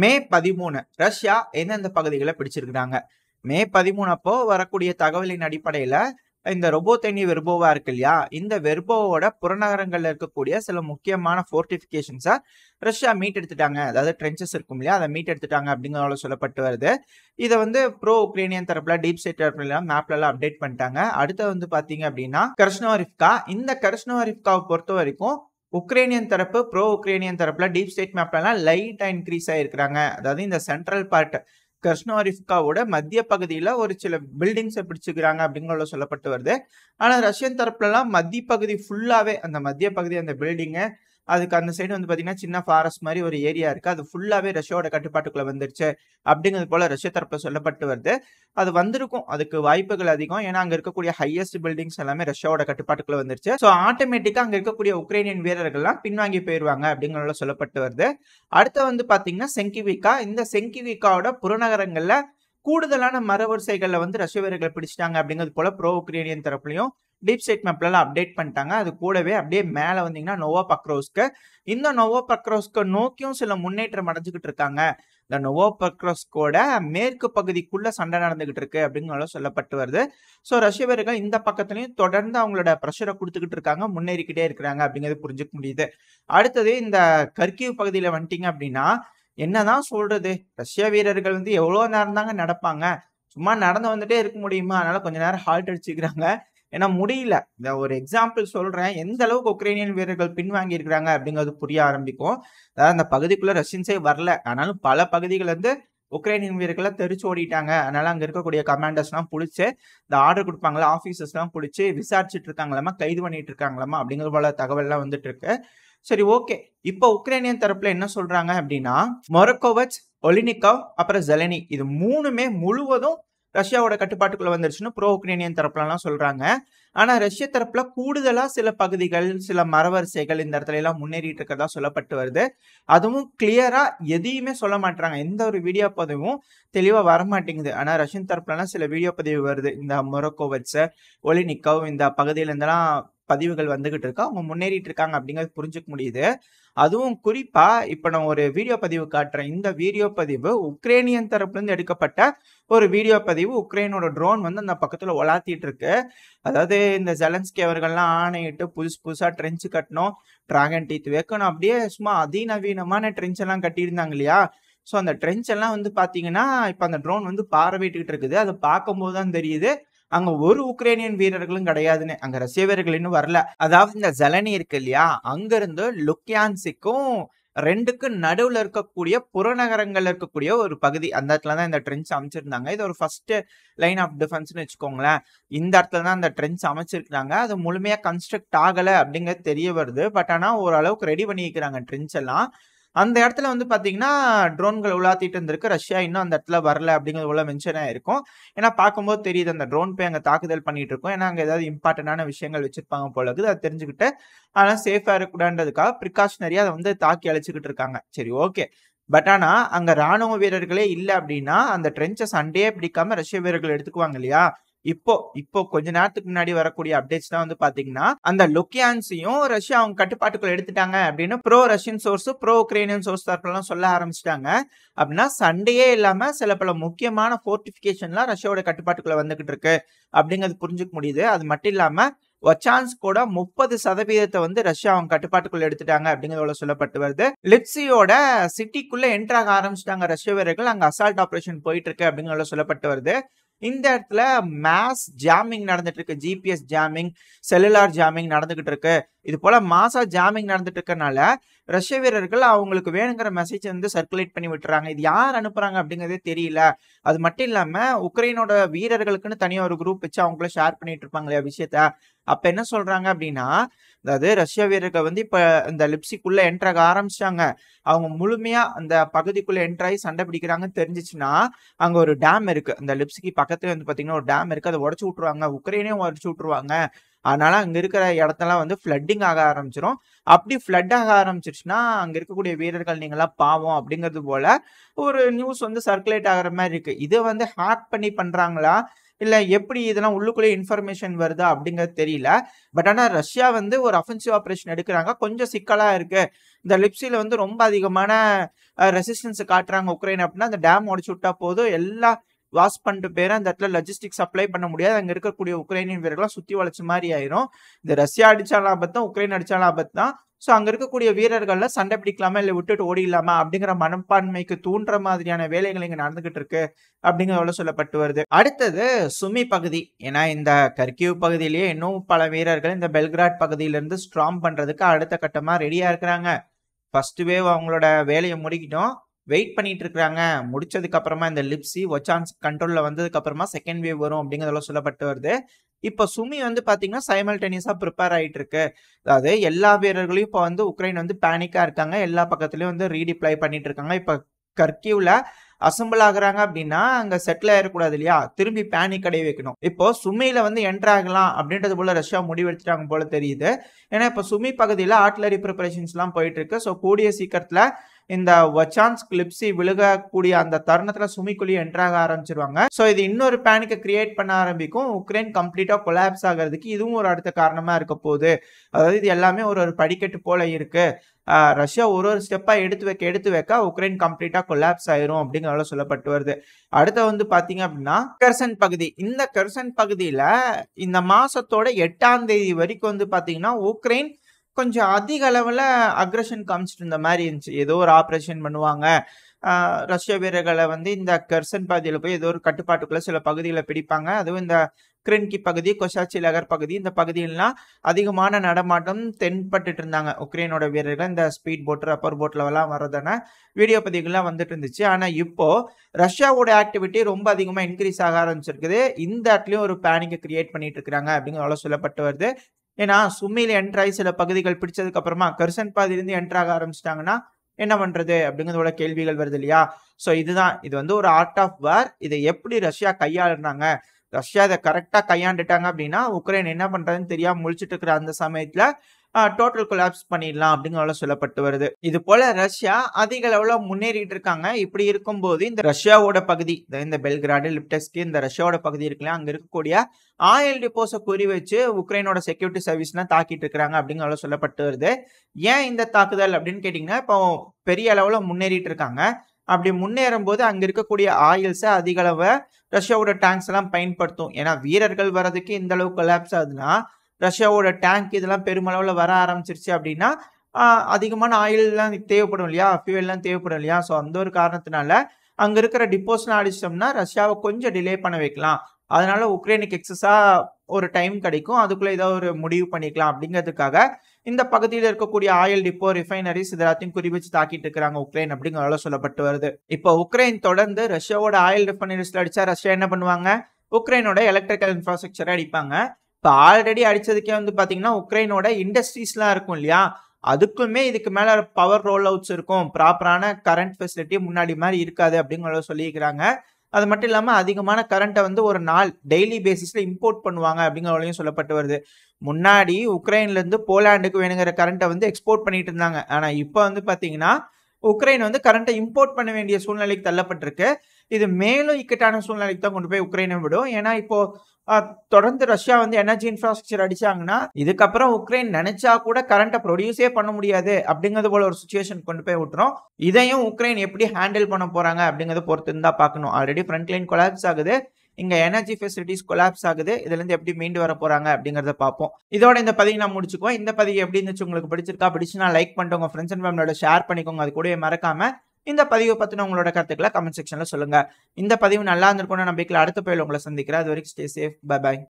மே பதிமூணு ரஷ்யா எந்தெந்த பகுதிகளை பிடிச்சிருக்கிறாங்க மே பதிமூணு அப்போ வரக்கூடிய தகவலின் அடிப்படையில இந்த தண்ணி வெர்போவா இருக்கு இல்லையா இந்த வெர்போவோட புறநகரங்கள்ல இருக்கக்கூடிய சில முக்கியமான ஃபோர்டிபிகேஷன்ஸை ரஷ்யா மீட் எடுத்துட்டாங்க அதாவது ட்ரென்சஸ் இருக்கும் இல்லையா அதை மீட் எடுத்துட்டாங்க அப்படிங்கிறத சொல்லப்பட்டு வருது இதை வந்து ப்ரோ உக்ரேனியன் தரப்புல டீப் சைட் தரப்புலாம் மேப்ல எல்லாம் அப்டேட் பண்ணிட்டாங்க அடுத்து வந்து பாத்தீங்க அப்படின்னா கர்ஷ்னோரிஃப்கா இந்த கர்ஷ்னோரிஃப்காவை பொறுத்த வரைக்கும் உக்ரைனியன் தரப்பு ப்ரோ உக்ரைனியன் தரப்பில் டீப் ஸ்டேட் மேப்லலாம் லைட்டாக இன்க்ரீஸ் ஆகிருக்கிறாங்க அதாவது இந்த சென்ட்ரல் பார்ட் கிருஷ்ணாரிஃப்காவோட மத்திய பகுதியில் ஒரு சில பில்டிங்ஸை பிடிச்சிக்கிறாங்க அப்படிங்கிறத சொல்லப்பட்டு வருது ஆனால் ரஷ்யன் தரப்புலலாம் மத்திய பகுதி ஃபுல்லாகவே அந்த மத்திய பகுதி அந்த பில்டிங்கை அதுக்கு அந்த சைடு வந்து பார்த்தீங்கன்னா சின்ன ஃபாரஸ்ட் மாதிரி ஒரு ஏரியா இருக்குது அது ஃபுல்லாகவே ரஷ்யாவோட கட்டுப்பாட்டுக்குள்ளே வந்துருச்சு அப்படிங்கிறது போல் ரஷ்ய தரப்பில் சொல்லப்பட்டு வருது அது வந்திருக்கும் அதுக்கு வாய்ப்புகள் அதிகம் ஏன்னா அங்கே இருக்கக்கூடிய ஹையஸ்ட் பில்டிங்ஸ் எல்லாமே ரஷ்யாவோட கட்டுப்பாட்டுக்குள்ள வந்துருச்சு ஸோ ஆட்டோமேட்டிக்காக அங்கே இருக்கக்கூடிய உக்ரைனியன் வீரர்கள்லாம் பின்வாங்கி போயிடுவாங்க அப்படிங்கிறத சொல்லப்பட்டு வருது அடுத்து வந்து பார்த்தீங்கன்னா செங்கிவிகா இந்த செங்கிவிகாவோட புறநகரங்களில் கூடுதலான மரவரிசைகளில் வந்து ரஷ்ய வீரர்களை பிடிச்சிட்டாங்க அப்படிங்கிறது போல ப்ரோ உக்ரேனியன் தரப்புலையும் டீப் ஸ்டேட் மேப்லலாம் அப்டேட் பண்ணிட்டாங்க அது கூடவே அப்படியே மேலே வந்தீங்கன்னா நோவா பக்ரோஸ்க்கு இந்த நோவா பக்ரோஸ்க்கு நோக்கியும் சில முன்னேற்றம் அடைஞ்சுக்கிட்டு இருக்காங்க இந்த நோவா பக்ரோஸ்கோட மேற்கு பகுதிக்குள்ள சண்டை நடந்துகிட்டு இருக்கு அப்படிங்கிறத சொல்லப்பட்டு வருது ஸோ ரஷ்ய வீரர்கள் இந்த பக்கத்துலையும் தொடர்ந்து அவங்களோட ப்ரெஷரை கொடுத்துக்கிட்டு இருக்காங்க முன்னேறிக்கிட்டே இருக்கிறாங்க அப்படிங்கிறது புரிஞ்சுக்க முடியுது அடுத்தது இந்த கர்கிவ் பகுதியில் வந்துட்டீங்க அப்படின்னா என்னதான் சொல்றது ரஷ்ய வீரர்கள் வந்து எவ்வளோ நேரம் தாங்க நடப்பாங்க சும்மா நடந்து வந்துட்டே இருக்க முடியுமா அதனால கொஞ்ச நேரம் ஹால்ட் அடிச்சுக்கிறாங்க ஏன்னா முடியல இந்த ஒரு எக்ஸாம்பிள் சொல்றேன் எந்த அளவுக்கு உக்ரைனியன் வீரர்கள் பின்வாங்கி இருக்கிறாங்க அப்படிங்கிறது புரிய ஆரம்பிக்கும் அதாவது அந்த பகுதிக்குள்ள ரஷ்யன்ஸே வரல ஆனாலும் பல பகுதிகள் வந்து உக்ரைனியன் வீரர்களை தெரிச்சு ஓடிட்டாங்க அதனால அங்க இருக்கக்கூடிய கமாண்டர்ஸ்லாம் பிடிச்சி இந்த ஆர்டர் கொடுப்பாங்களா ஆஃபீஸர்ஸ்லாம் பிடிச்சி விசாரிச்சுட்டு இருக்காங்களாமா கைது பண்ணிட்டு இருக்காங்களாமா அப்படிங்கிற போல தகவல்லாம் வந்துட்டு இருக்கு சரி ஓகே இப்போ உக்ரைனியன் தரப்புல என்ன சொல்றாங்க அப்படின்னா மொரக்கோவச் ஒலினிகவ் அப்புறம் ஜெலனி இது மூணுமே முழுவதும் ரஷ்யாவோட கட்டுப்பாட்டுக்குள்ள வந்துருச்சுன்னு ப்ரோ உக்ரைனியன் தரப்புலலாம் சொல்றாங்க ஆனா ரஷ்ய தரப்புல கூடுதலா சில பகுதிகள் சில மரவரிசைகள் இந்த இடத்துல எல்லாம் முன்னேறிட்டு இருக்கிறதா சொல்லப்பட்டு வருது அதுவும் கிளியரா எதையுமே சொல்ல மாட்டாங்க எந்த ஒரு வீடியோ பதிவும் தெளிவா வரமாட்டேங்குது ஆனா ரஷ்யன் தரப்புலலாம் சில வீடியோ பதிவு வருது இந்த மொரக்கோவச்ச ஒலினிக்கவ் இந்த பகுதியில இருந்தெல்லாம் பதிவுகள் வந்துகிட்டு இருக்கா அவங்க முன்னேறிட்டு இருக்காங்க அப்படிங்கிறது புரிஞ்சுக்க முடியுது அதுவும் குறிப்பா இப்ப நான் ஒரு வீடியோ பதிவு காட்டுறேன் இந்த வீடியோ பதிவு உக்ரைனியன் தரப்புலேருந்து எடுக்கப்பட்ட ஒரு வீடியோ பதிவு உக்ரைனோட ட்ரோன் வந்து அந்த பக்கத்துல ஒலாத்திட்டு இருக்கு அதாவது இந்த ஜலன்ஸ்கி அவர்கள்லாம் ஆணையிட்டு புதுசு புதுசா ட்ரெஞ்சு கட்டணும் டிராகன் டீத் வைக்கணும் அப்படியே சும்மா அதிநவீனமான ட்ரெஞ்ச் எல்லாம் கட்டியிருந்தாங்க இல்லையா ஸோ அந்த ட்ரெஞ்ச் எல்லாம் வந்து பார்த்தீங்கன்னா இப்போ அந்த ட்ரோன் வந்து பார்வையிட்டுக்கிட்டு இருக்குது அதை பார்க்கும்போது தான் தெரியுது அங்க ஒரு உக்ரைனியன் வீரர்களும் கிடையாதுன்னு அங்க ரஷ்ய வீரர்கள் இன்னும் வரல அதாவது இந்த ஜலனி இருக்கு இல்லையா அங்கிருந்து லுக்யான்சிக்கும் ரெண்டுக்கு நடுவில் இருக்கக்கூடிய புறநகரங்கள் இருக்கக்கூடிய ஒரு பகுதி அந்த இடத்துல தான் இந்த ட்ரென்ச் அமைச்சிருந்தாங்க இது ஒரு ஃபர்ஸ்ட் லைன் ஆஃப் டிஃபென்ஸ்னு வச்சுக்கோங்களேன் இந்த இடத்துல தான் அந்த ட்ரென்ச் அமைச்சிருக்கிறாங்க அது முழுமையாக கன்ஸ்ட்ரக்ட் ஆகலை அப்படிங்கிறது தெரிய வருது பட் ஆனால் ஓரளவுக்கு ரெடி பண்ணிக்கிறாங்க ட்ரென்ச் எல்லாம் அந்த இடத்துல வந்து பார்த்தீங்கன்னா ட்ரோன்கள் உலாத்திட்டு இருந்திருக்கு ரஷ்யா இன்னும் அந்த இடத்துல வரல அப்படிங்கிறது உள்ள மென்ஷன் ஆயிருக்கும் ஏன்னா பார்க்கும்போது தெரியுது அந்த ட்ரோன் போய் அங்கே தாக்குதல் பண்ணிட்டு இருக்கோம் ஏன்னா அங்கே ஏதாவது இம்பார்ட்டண்டான விஷயங்கள் வச்சிருப்பாங்க போல இருக்குது அதை தெரிஞ்சுக்கிட்டு ஆனால் சேஃபாக இருக்கக்கூடாதுன்றதுக்காக ப்ரிகாஷனரியாக அதை வந்து தாக்கி அழைச்சிக்கிட்டு இருக்காங்க சரி ஓகே பட் ஆனால் அங்கே ராணுவ வீரர்களே இல்லை அப்படின்னா அந்த ட்ரெஞ்சை சண்டையே பிடிக்காம ரஷ்ய வீரர்கள் எடுத்துக்குவாங்க இல்லையா இப்போ இப்போ கொஞ்ச நேரத்துக்கு முன்னாடி வரக்கூடிய அப்டேட்ஸ் தான் வந்து பாத்தீங்கன்னா அந்த லுக்கியான்ஸையும் ரஷ்யா அவங்க கட்டுப்பாட்டுக்குள்ள எடுத்துட்டாங்க அப்படின்னு bro Russian source bro Ukrainian source தரப்புலாம் சொல்ல ஆரம்பிச்சிட்டாங்க அப்படின்னா சண்டையே இல்லாம சில பல முக்கியமான ஃபோர்டிபிகேஷன்லாம் ரஷ்யாவோட கட்டுப்பாட்டுக்குள்ள வந்துகிட்டு இருக்கு அப்படிங்கிறது புரிஞ்சுக்க முடியுது அது மட்டும் இல்லாம வச்சான்ஸ் கூட முப்பது சதவீதத்தை வந்து ரஷ்யா அவங்க கட்டுப்பாட்டுக்குள்ள எடுத்துட்டாங்க அப்படிங்கிறத சொல்லப்பட்டு வருது லிப்சியோட சிட்டிக்குள்ள என்ட்ராக ஆரம்பிச்சிட்டாங்க ரஷ்ய வீரர்கள் அங்க அசால்ட் ஆப்ரேஷன் போயிட்டு இருக்கு அப்படிங்கிறத சொல்லப்பட்டு வருது இந்த இடத்துல மேஸ் ஜாமிங் நடந்துட்டு இருக்கு ஜிபிஎஸ் ஜாமிங் செல்லுலார் ஜாமிங் நடந்துகிட்டு இருக்கு இது போல மாசா ஜாமிங் நடந்துட்டு இருக்கனால ரஷ்ய வீரர்கள் அவங்களுக்கு வேணுங்கிற மெசேஜ் வந்து சர்க்குலேட் பண்ணி விட்டுறாங்க இது யார் அனுப்புறாங்க அப்படிங்கிறதே தெரியல அது மட்டும் இல்லாம உக்ரைனோட வீரர்களுக்குன்னு தனியாக ஒரு குரூப் வச்சு அவங்கள ஷேர் பண்ணிட்டு இருப்பாங்க இல்லையா விஷயத்த அப்போ என்ன சொல்கிறாங்க அப்படின்னா அதாவது ரஷ்யா வீரர்கள் வந்து இப்போ இந்த லிப்ஸிக்குள்ளே என்ட்ராக ஆரம்பிச்சிட்டாங்க அவங்க முழுமையாக அந்த பகுதிக்குள்ளே என்ட்ராகி சண்டை பிடிக்கிறாங்கன்னு தெரிஞ்சிச்சுன்னா அங்கே ஒரு டேம் இருக்குது அந்த லிப்ஸிக்கு பக்கத்தில் வந்து பார்த்தீங்கன்னா ஒரு டேம் இருக்குது அதை உடச்சி விட்ருவாங்க உக்ரைனே உடச்சி விட்ருவாங்க அதனால அங்கே இருக்கிற இடத்தெல்லாம் வந்து ஃப்ளட்டிங் ஆக ஆரம்பிச்சிடும் அப்படி ஃப்ளட் ஆக ஆரம்பிச்சிருச்சுன்னா அங்கே இருக்கக்கூடிய வீரர்கள் நீங்களாம் பாவம் அப்படிங்கிறது போல ஒரு நியூஸ் வந்து சர்க்குலேட் ஆகிற மாதிரி இருக்கு இதை வந்து ஹேக் பண்ணி பண்ணுறாங்களா இல்லை எப்படி இதெல்லாம் உள்ளுக்குள்ளே இன்ஃபர்மேஷன் வருதா அப்படிங்கிறது தெரியல பட் ஆனால் ரஷ்யா வந்து ஒரு அஃபென்சிவ் ஆப்ரேஷன் எடுக்கிறாங்க கொஞ்சம் சிக்கலாக இருக்குது இந்த லிப்ஸியில் வந்து ரொம்ப அதிகமான ரெசிஸ்டன்ஸ் காட்டுறாங்க உக்ரைன் அப்படின்னா அந்த டேம் உடச்சு விட்டா போதும் எல்லா வாஷ் பண்ணிட்டு பேர் அந்த இடத்துல லஜிஸ்டிக் சப்ளை பண்ண முடியாது அங்கே இருக்கக்கூடிய உக்ரைனியன் வீரர்கள்லாம் சுற்றி வளைச்ச மாதிரி ஆயிரும் இந்த ரஷ்யா அடித்தாலும் ஆபத்து தான் உக்ரைன் அடித்தாலும் ஆபத்து தான் ஸோ அங்கே இருக்கக்கூடிய வீரர்கள்ல சண்டை பிடிக்கலாமா இல்லை விட்டுட்டு ஓடிடலாமா அப்படிங்கிற மனப்பான்மைக்கு தூண்டுற மாதிரியான வேலைகள் இங்கே நடந்துகிட்டு இருக்கு அப்படிங்கிறத சொல்லப்பட்டு வருது அடுத்தது சுமி பகுதி ஏன்னா இந்த கர்கியூ பகுதியிலேயே இன்னும் பல வீரர்கள் இந்த பெல்கிராட் பகுதியிலேருந்து ஸ்ட்ராங் பண்ணுறதுக்கு அடுத்த கட்டமாக ரெடியாக இருக்கிறாங்க ஃபர்ஸ்ட் வேவ் அவங்களோட வேலையை முடிக்கிட்டோம் வெயிட் பண்ணிட்டு இருக்கிறாங்க முடிச்சதுக்கப்புறமா இந்த லிப்ஸி ஒச்சான்ஸ் கண்ட்ரோலில் வந்ததுக்கப்புறமா செகண்ட் வேவ் வரும் அப்படிங்கிறதெல்லாம் சொல்லப்பட்டு வருது இப்போ சுமி வந்து பார்த்தீங்கன்னா சைமல்டேனியஸாக ப்ரிப்பேர் ஆகிட்டு இருக்கு அதாவது எல்லா வீரர்களையும் இப்போ வந்து உக்ரைன் வந்து பேனிக்காக இருக்காங்க எல்லா பக்கத்துலேயும் வந்து ரீடிப்ளை பண்ணிட்டு இருக்காங்க இப்போ கர்கியூவில் அசம்பிள் ஆகுறாங்க அப்படின்னா அங்கே செட்டில் ஆயிடக்கூடாது இல்லையா திரும்பி பேனிக் அடைய வைக்கணும் இப்போ சுமியில வந்து என்டர் ஆகலாம் அப்படின்றது போல ரஷ்யா முடிவெடுத்துட்டாங்க போல தெரியுது ஏன்னா இப்போ சுமி பகுதியில் ஆர்ட்லரி ப்ரிப்பரேஷன்ஸ்லாம் போயிட்டு இருக்கு ஸோ கூடிய சீக்கிரத்தில் இந்த வச்சான்ஸ் கிளிப்ஸி விழுகக்கூடிய அந்த தருணத்துல சுமிக்குழி என்ட்ராக ஆரம்பிச்சிருவாங்க ஸோ இது இன்னொரு பேனிக்கை கிரியேட் பண்ண ஆரம்பிக்கும் உக்ரைன் கம்ப்ளீட்டா கொலாப்ஸ் ஆகிறதுக்கு இதுவும் ஒரு அடுத்த காரணமா இருக்க போகுது அதாவது இது எல்லாமே ஒரு ஒரு படிக்கட்டு போல இருக்கு ரஷ்யா ஒரு ஒரு ஸ்டெப்பாக எடுத்து வைக்க எடுத்து வைக்க உக்ரைன் கம்ப்ளீட்டாக கொலாப்ஸ் ஆயிரும் அப்படிங்கிறத சொல்லப்பட்டு வருது அடுத்த வந்து பார்த்தீங்க அப்படின்னா கெர்சன் பகுதி இந்த கெர்சன் பகுதியில் இந்த மாதத்தோட எட்டாம் தேதி வரைக்கும் வந்து பார்த்தீங்கன்னா உக்ரைன் கொஞ்சம் அதிக அளவில் அக்ரஷன் காமிச்சிட்டு இருந்த மாதிரி இருந்துச்சு ஏதோ ஒரு ஆப்ரேஷன் பண்ணுவாங்க ரஷ்ய வீரர்களை வந்து இந்த கர்சன் பாதியில் போய் ஏதோ ஒரு கட்டுப்பாட்டுக்குள்ளே சில பகுதியில் பிடிப்பாங்க அதுவும் இந்த கிரின்கி பகுதி கொஷாச்சி நகர் பகுதி இந்த பகுதியிலாம் அதிகமான நடமாட்டம் தென்பட்டு இருந்தாங்க உக்ரைனோட வீரர்கள் இந்த ஸ்பீட் போட் ரப்பர் போட்லலாம் வர்றதான வீடியோ பதிவுகள்லாம் வந்துட்டு இருந்துச்சு ஆனால் இப்போ ரஷ்யாவோட ஆக்டிவிட்டி ரொம்ப அதிகமாக இன்க்ரீஸ் ஆக ஆரம்பிச்சிருக்குது இந்த இடத்துலையும் ஒரு பேனிக்கை கிரியேட் பண்ணிட்டு இருக்கிறாங்க அப்படிங்கிற சொல்லப்பட்டு வருது ஏன்னா சும்மியில் என்ட்ராகி சில பகுதிகள் பிடிச்சதுக்கு அப்புறமா கரிசன் என்ட்ராக ஆரம்பிச்சிட்டாங்கன்னா என்ன பண்றது அப்படிங்கிறதோட கேள்விகள் வருது இல்லையா ஸோ இதுதான் இது வந்து ஒரு ஆர்ட் ஆஃப் வார் இதை எப்படி ரஷ்யா கையாளுனாங்க ரஷ்யா இதை கரெக்டாக கையாண்டுட்டாங்க அப்படின்னா உக்ரைன் என்ன பண்ணுறதுன்னு தெரியாமல் முழிச்சிட்டு இருக்கிற அந்த சமயத்தில் டோட்டல் கொலாப்ஸ் பண்ணிடலாம் அப்படிங்கிற சொல்லப்பட்டு வருது இது போல ரஷ்யா அதிக அளவில் முன்னேறிட்டு இருக்காங்க இப்படி இருக்கும்போது இந்த ரஷ்யாவோட பகுதி இந்த பெல்கிராடு லிப்டஸ்க்கு இந்த ரஷ்யாவோட பகுதி இருக்குல்ல அங்கே இருக்கக்கூடிய ஆயில் டிப்போஸை குறி வச்சு உக்ரைனோட செக்யூரிட்டி சர்வீஸ்லாம் தாக்கிட்டு இருக்கிறாங்க அப்படிங்கிற சொல்லப்பட்டு வருது ஏன் இந்த தாக்குதல் அப்படின்னு கேட்டிங்கன்னா இப்போ பெரிய அளவில் முன்னேறிட்டு இருக்காங்க அப்படி முன்னேறும் போது அங்கே இருக்கக்கூடிய ஆயில்ஸை அதிகளவை ரஷ்யாவோட டேங்க்ஸ் எல்லாம் பயன்படுத்தும் ஏன்னா வீரர்கள் வர்றதுக்கு இந்த அளவுக்கு கொலாப்ஸ் ஆகுதுன்னா ரஷ்யாவோட டேங்க் இதெல்லாம் பெருமளவில் வர ஆரம்பிச்சிருச்சு அப்படின்னா அதிகமான ஆயில்லாம் தேவைப்படும் இல்லையா ஃபியூவல்லாம் தேவைப்படும் இல்லையா ஸோ அந்த ஒரு காரணத்தினால அங்கே இருக்கிற டிப்போஸ்லாம் அடிச்சிட்டோம்னா ரஷ்யாவை கொஞ்சம் டிலே பண்ண வைக்கலாம் அதனால உக்ரைனுக்கு எக்ஸஸாக ஒரு டைம் கிடைக்கும் அதுக்குள்ளே ஏதோ ஒரு முடிவு பண்ணிக்கலாம் அப்படிங்கிறதுக்காக இந்த பகுதியில் இருக்கக்கூடிய ஆயில் டிப்போ ரிஃபைனரிஸ் இது எல்லாத்தையும் வச்சு தாக்கிட்டு இருக்கிறாங்க உக்ரைன் அப்படிங்கிறத சொல்லப்பட்டு வருது இப்போ உக்ரைன் தொடர்ந்து ரஷ்யாவோட ஆயில் ரிஃபைனரிஸ்ல அடிச்சா ரஷ்யா என்ன பண்ணுவாங்க உக்ரைனோட எலக்ட்ரிக்கல் இன்ஃப்ராஸ்ட்ரக்சரை அடிப்பாங்க இப்போ ஆல்ரெடி அடித்ததுக்கே வந்து பாத்தீங்கன்னா உக்ரைனோட இண்டஸ்ட்ரீஸ்லாம் இருக்கும் இல்லையா அதுக்குமே இதுக்கு மேலே பவர் ரோல் அவுட்ஸ் இருக்கும் ப்ராப்பரான கரண்ட் ஃபெசிலிட்டி முன்னாடி மாதிரி இருக்காது அப்படிங்கிறத சொல்லியிருக்கிறாங்க அது மட்டும் இல்லாமல் அதிகமான கரண்ட்டை வந்து ஒரு நாள் டெய்லி பேசிஸில் இம்போர்ட் பண்ணுவாங்க அப்படிங்கிறவளையும் சொல்லப்பட்டு வருது முன்னாடி உக்ரைன்லேருந்து போலாண்டுக்கு வேணுங்கிற கரண்ட்டை வந்து எக்ஸ்போர்ட் பண்ணிட்டு இருந்தாங்க ஆனால் இப்போ வந்து பார்த்தீங்கன்னா உக்ரைன் வந்து கரண்ட்டை இம்போர்ட் பண்ண வேண்டிய சூழ்நிலைக்கு தள்ளப்பட்டிருக்கு இது மேலும் இக்கட்டான சூழ்நிலைக்கு தான் கொண்டு போய் உக்ரைனை விடும் ஏன்னா இப்போ தொடர்ந்து ரஷ்யா வந்து எனர்ஜி இன்ஃப்ராஸ்ட்ரக்சர் அடிச்சாங்கன்னா இதுக்கப்புறம் உக்ரைன் நினைச்சா கூட கரண்ட்டை ப்ரொடியூஸே பண்ண முடியாது அப்படிங்கிறது போல ஒரு சுச்சுவேஷன் கொண்டு போய் விட்டுரும் இதையும் உக்ரைன் எப்படி ஹேண்டில் பண்ண போறாங்க அப்படிங்கிறத பொறுத்து இருந்தா பார்க்கணும் ஆல்ரெடி லைன் கொலாப்ஸ் ஆகுது இங்க எனர்ஜி ஃபெசிலிட்டிஸ் கொலாப்ஸ் ஆகுது இதுல இருந்து எப்படி மீண்டு வர போறாங்க அப்படிங்கறத பார்ப்போம் இதோட இந்த பதவி நான் முடிச்சுக்குவோம் இந்த பதிவு எப்படி இருந்துச்சு உங்களுக்கு பிடிச்சிருக்கா பிடிச்சுன்னா லைக் பண்ணுங்க ஃப்ரெண்ட்ஸ் அண்ட் ஃபேமிலியோட ஷேர் பண்ணிக்கோங்க அது கூட மறக்காம இந்த பதிவை பற்றின உங்களோட கருத்துக்களை கமெண்ட் செக்ஷனில் சொல்லுங்கள் இந்த பதிவு நல்லா இருந்திருக்கும்னு நம்பிக்கையில் அடுத்த பயில் உங்களை சந்திக்கிறேன் அது வரைக்கும் ஸ்டே சேஃப் பை பாய்